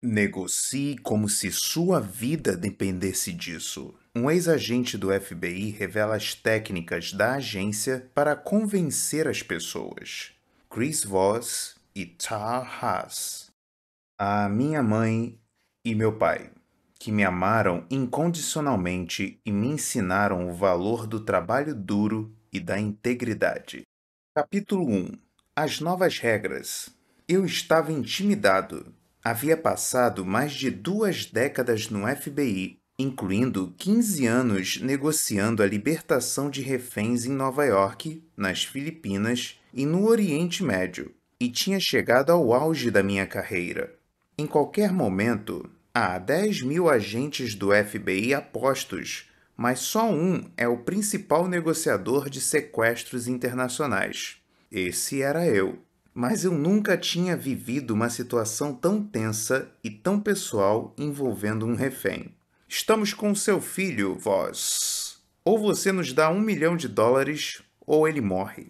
Negocie como se sua vida dependesse disso. Um ex-agente do FBI revela as técnicas da agência para convencer as pessoas. Chris Voss e Tar Haas. A minha mãe e meu pai, que me amaram incondicionalmente e me ensinaram o valor do trabalho duro e da integridade. Capítulo 1 As novas regras. Eu estava intimidado Havia passado mais de duas décadas no FBI, incluindo 15 anos negociando a libertação de reféns em Nova York, nas Filipinas e no Oriente Médio, e tinha chegado ao auge da minha carreira. Em qualquer momento, há 10 mil agentes do FBI apostos, mas só um é o principal negociador de sequestros internacionais. Esse era eu mas eu nunca tinha vivido uma situação tão tensa e tão pessoal envolvendo um refém. Estamos com seu filho, vós. Ou você nos dá um milhão de dólares, ou ele morre.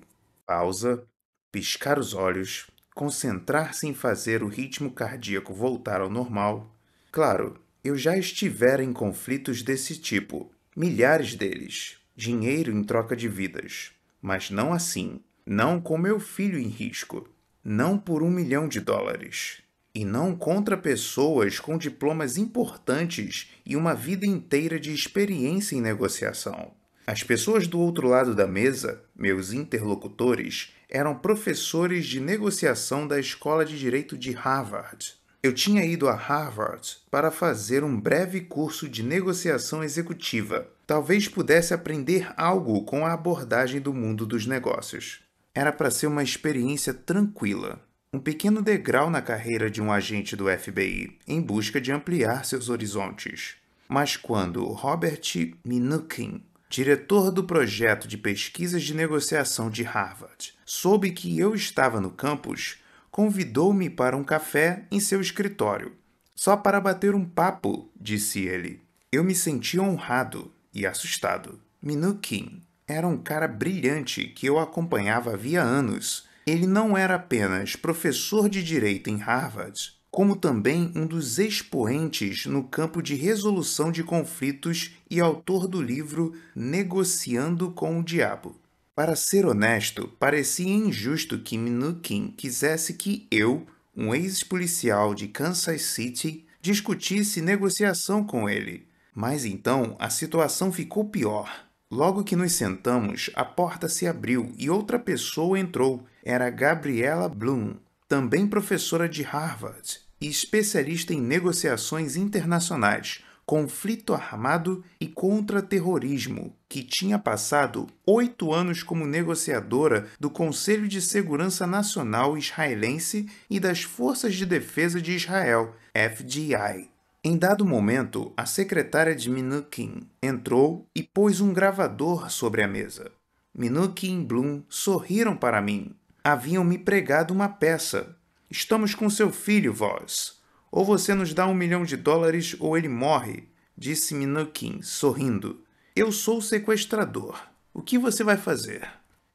Pausa, piscar os olhos, concentrar-se em fazer o ritmo cardíaco voltar ao normal. Claro, eu já estivera em conflitos desse tipo, milhares deles, dinheiro em troca de vidas, mas não assim, não com meu filho em risco não por um milhão de dólares, e não contra pessoas com diplomas importantes e uma vida inteira de experiência em negociação. As pessoas do outro lado da mesa, meus interlocutores, eram professores de negociação da Escola de Direito de Harvard. Eu tinha ido a Harvard para fazer um breve curso de negociação executiva. Talvez pudesse aprender algo com a abordagem do mundo dos negócios era para ser uma experiência tranquila, um pequeno degrau na carreira de um agente do FBI em busca de ampliar seus horizontes. Mas quando Robert Minukin, diretor do projeto de pesquisas de negociação de Harvard, soube que eu estava no campus, convidou-me para um café em seu escritório. Só para bater um papo, disse ele. Eu me senti honrado e assustado. Minukin era um cara brilhante que eu acompanhava havia anos. Ele não era apenas professor de direito em Harvard, como também um dos expoentes no campo de resolução de conflitos e autor do livro Negociando com o Diabo. Para ser honesto, parecia injusto que Minukin quisesse que eu, um ex-policial de Kansas City, discutisse negociação com ele. Mas então a situação ficou pior. Logo que nos sentamos, a porta se abriu e outra pessoa entrou. Era Gabriela Bloom, também professora de Harvard e especialista em negociações internacionais, conflito armado e contra-terrorismo, que tinha passado oito anos como negociadora do Conselho de Segurança Nacional Israelense e das Forças de Defesa de Israel, FDI. Em dado momento, a secretária de Minukin entrou e pôs um gravador sobre a mesa. Minukin e Bloom sorriram para mim. Haviam me pregado uma peça. Estamos com seu filho, Voz. Ou você nos dá um milhão de dólares ou ele morre, disse Minukin, sorrindo. Eu sou o sequestrador. O que você vai fazer?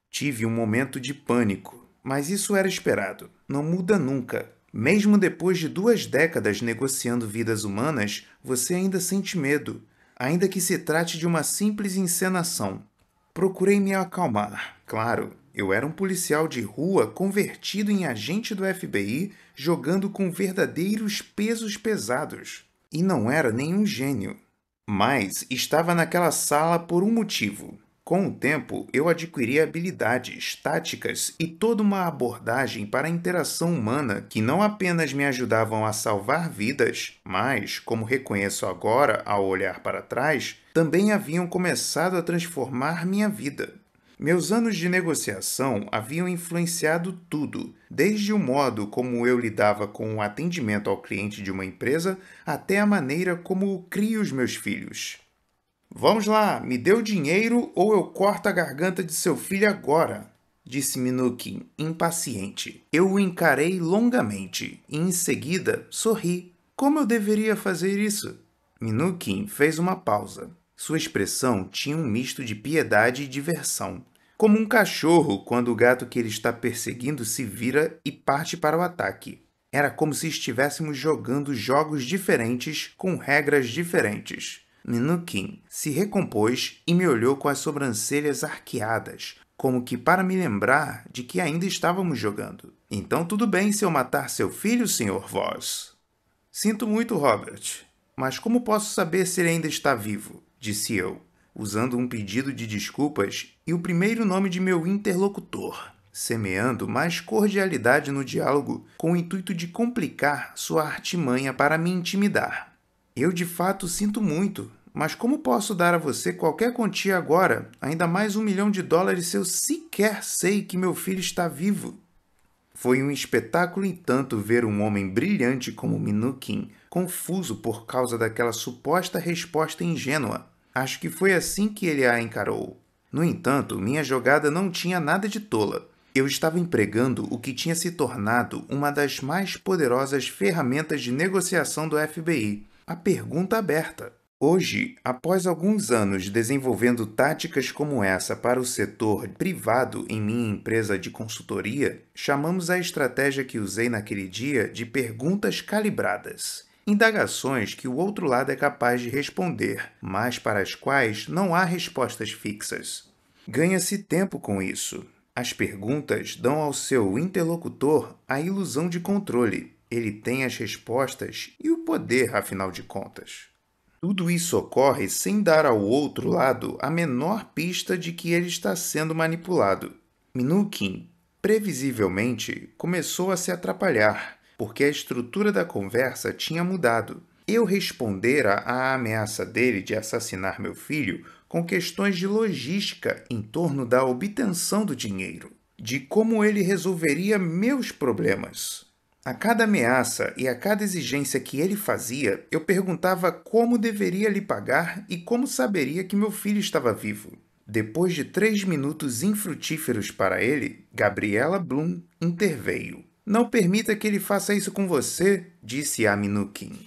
Tive um momento de pânico, mas isso era esperado. Não muda nunca. Mesmo depois de duas décadas negociando vidas humanas, você ainda sente medo, ainda que se trate de uma simples encenação. Procurei me acalmar. Claro, eu era um policial de rua convertido em agente do FBI, jogando com verdadeiros pesos pesados. E não era nenhum gênio. Mas estava naquela sala por um motivo. Com o tempo, eu adquiri habilidades, táticas e toda uma abordagem para a interação humana que não apenas me ajudavam a salvar vidas, mas, como reconheço agora ao olhar para trás, também haviam começado a transformar minha vida. Meus anos de negociação haviam influenciado tudo, desde o modo como eu lidava com o atendimento ao cliente de uma empresa até a maneira como crio os meus filhos. Vamos lá, me dê o dinheiro ou eu corto a garganta de seu filho agora, disse Minukin, impaciente. Eu o encarei longamente e em seguida sorri. Como eu deveria fazer isso? Minukin fez uma pausa. Sua expressão tinha um misto de piedade e diversão, como um cachorro quando o gato que ele está perseguindo se vira e parte para o ataque. Era como se estivéssemos jogando jogos diferentes com regras diferentes Minukin se recompôs e me olhou com as sobrancelhas arqueadas, como que para me lembrar de que ainda estávamos jogando. Então tudo bem se eu matar seu filho, senhor Voss. Sinto muito, Robert, mas como posso saber se ele ainda está vivo? disse eu, usando um pedido de desculpas e o primeiro nome de meu interlocutor, semeando mais cordialidade no diálogo com o intuito de complicar sua artimanha para me intimidar. Eu de fato sinto muito, mas como posso dar a você qualquer quantia agora, ainda mais um milhão de dólares se eu sequer sei que meu filho está vivo? Foi um espetáculo em tanto ver um homem brilhante como Minukin confuso por causa daquela suposta resposta ingênua. Acho que foi assim que ele a encarou. No entanto, minha jogada não tinha nada de tola. Eu estava empregando o que tinha se tornado uma das mais poderosas ferramentas de negociação do FBI, a pergunta aberta. Hoje, após alguns anos desenvolvendo táticas como essa para o setor privado em minha empresa de consultoria, chamamos a estratégia que usei naquele dia de perguntas calibradas. Indagações que o outro lado é capaz de responder, mas para as quais não há respostas fixas. Ganha-se tempo com isso. As perguntas dão ao seu interlocutor a ilusão de controle, ele tem as respostas e o poder, afinal de contas. Tudo isso ocorre sem dar ao outro lado a menor pista de que ele está sendo manipulado. Minukin, previsivelmente, começou a se atrapalhar, porque a estrutura da conversa tinha mudado. Eu respondera à ameaça dele de assassinar meu filho com questões de logística em torno da obtenção do dinheiro, de como ele resolveria meus problemas, a cada ameaça e a cada exigência que ele fazia, eu perguntava como deveria lhe pagar e como saberia que meu filho estava vivo. Depois de três minutos infrutíferos para ele, Gabriela Bloom interveio. Não permita que ele faça isso com você, disse a Minukin.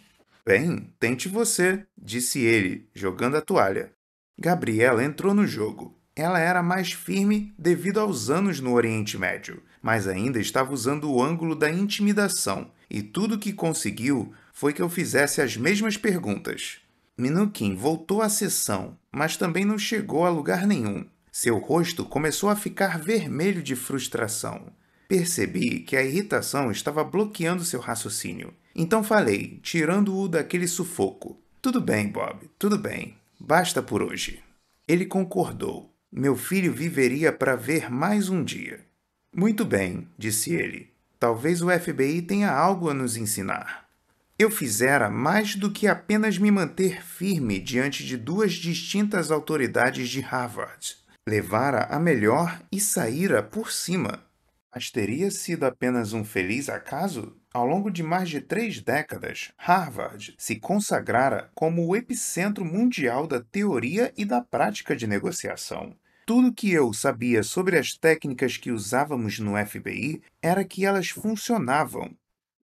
Bem, tente você, disse ele, jogando a toalha. Gabriela entrou no jogo. Ela era mais firme devido aos anos no Oriente Médio, mas ainda estava usando o ângulo da intimidação, e tudo que conseguiu foi que eu fizesse as mesmas perguntas. Minukin voltou à sessão, mas também não chegou a lugar nenhum. Seu rosto começou a ficar vermelho de frustração. Percebi que a irritação estava bloqueando seu raciocínio. Então falei, tirando-o daquele sufoco. Tudo bem, Bob, tudo bem. Basta por hoje. Ele concordou. Meu filho viveria para ver mais um dia. Muito bem, disse ele. Talvez o FBI tenha algo a nos ensinar. Eu fizera mais do que apenas me manter firme diante de duas distintas autoridades de Harvard. Levara a melhor e saíra por cima. Mas teria sido apenas um feliz acaso? Ao longo de mais de três décadas, Harvard se consagrara como o epicentro mundial da teoria e da prática de negociação. Tudo que eu sabia sobre as técnicas que usávamos no FBI era que elas funcionavam.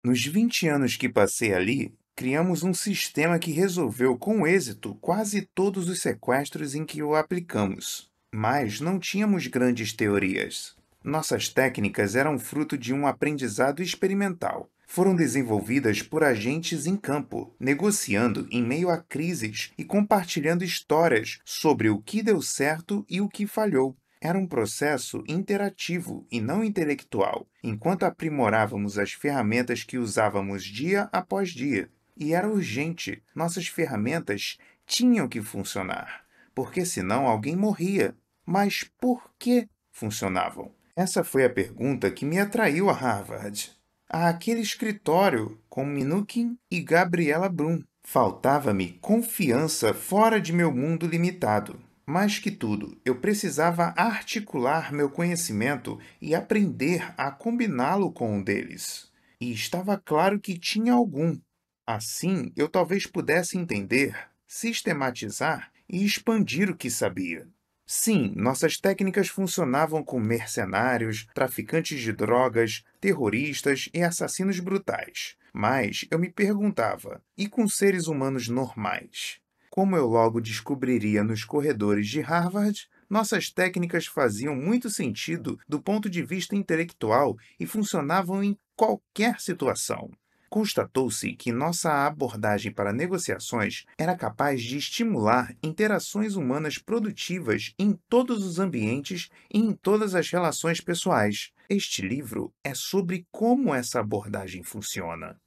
Nos 20 anos que passei ali, criamos um sistema que resolveu com êxito quase todos os sequestros em que o aplicamos. Mas não tínhamos grandes teorias. Nossas técnicas eram fruto de um aprendizado experimental. Foram desenvolvidas por agentes em campo, negociando em meio a crises e compartilhando histórias sobre o que deu certo e o que falhou. Era um processo interativo e não intelectual, enquanto aprimorávamos as ferramentas que usávamos dia após dia. E era urgente, nossas ferramentas tinham que funcionar, porque senão alguém morria. Mas por que funcionavam? Essa foi a pergunta que me atraiu a Harvard. A aquele escritório com Minukin e Gabriela Brum. Faltava-me confiança fora de meu mundo limitado. Mais que tudo, eu precisava articular meu conhecimento e aprender a combiná-lo com um deles. E estava claro que tinha algum. Assim, eu talvez pudesse entender, sistematizar e expandir o que sabia. Sim, nossas técnicas funcionavam com mercenários, traficantes de drogas, terroristas e assassinos brutais. Mas eu me perguntava: e com seres humanos normais? Como eu logo descobriria nos corredores de Harvard, nossas técnicas faziam muito sentido do ponto de vista intelectual e funcionavam em qualquer situação constatou-se que nossa abordagem para negociações era capaz de estimular interações humanas produtivas em todos os ambientes e em todas as relações pessoais. Este livro é sobre como essa abordagem funciona.